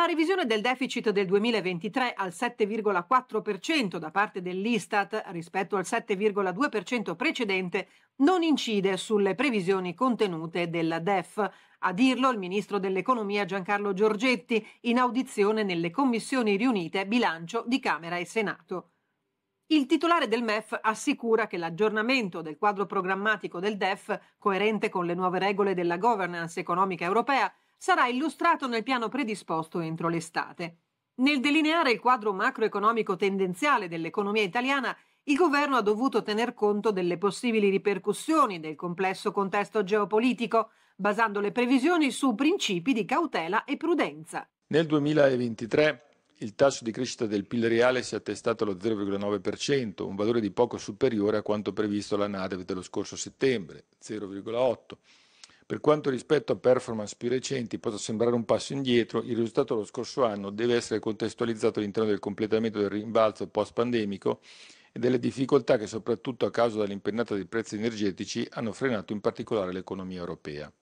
La revisione del deficit del 2023 al 7,4% da parte dell'Istat rispetto al 7,2% precedente non incide sulle previsioni contenute della DEF. A dirlo il ministro dell'economia Giancarlo Giorgetti in audizione nelle commissioni riunite bilancio di Camera e Senato. Il titolare del MEF assicura che l'aggiornamento del quadro programmatico del DEF, coerente con le nuove regole della governance economica europea, sarà illustrato nel piano predisposto entro l'estate. Nel delineare il quadro macroeconomico tendenziale dell'economia italiana, il governo ha dovuto tener conto delle possibili ripercussioni del complesso contesto geopolitico, basando le previsioni su principi di cautela e prudenza. Nel 2023 il tasso di crescita del PIL reale si è attestato allo 0,9%, un valore di poco superiore a quanto previsto la NADEV dello scorso settembre, 0,8%. Per quanto rispetto a performance più recenti possa sembrare un passo indietro, il risultato dello scorso anno deve essere contestualizzato all'interno del completamento del rimbalzo post-pandemico e delle difficoltà che soprattutto a causa dell'impennata dei prezzi energetici hanno frenato in particolare l'economia europea.